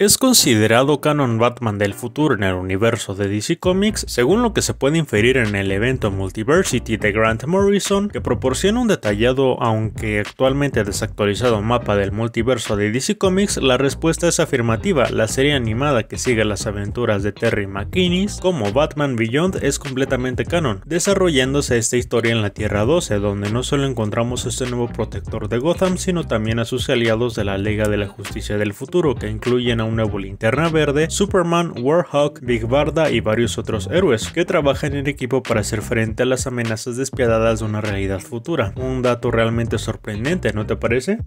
Es considerado Canon Batman del futuro en el universo de DC Comics, según lo que se puede inferir en el evento Multiversity de Grant Morrison, que proporciona un detallado, aunque actualmente desactualizado mapa del multiverso de DC Comics, la respuesta es afirmativa. La serie animada que sigue las aventuras de Terry McInnes como Batman Beyond es completamente canon, desarrollándose esta historia en la Tierra 12, donde no solo encontramos a este nuevo protector de Gotham, sino también a sus aliados de la Liga de la Justicia del Futuro, que incluyen a una un nuevo Linterna Verde, Superman, Warhawk, Big Barda y varios otros héroes, que trabajan en equipo para hacer frente a las amenazas despiadadas de una realidad futura. Un dato realmente sorprendente, ¿no te parece?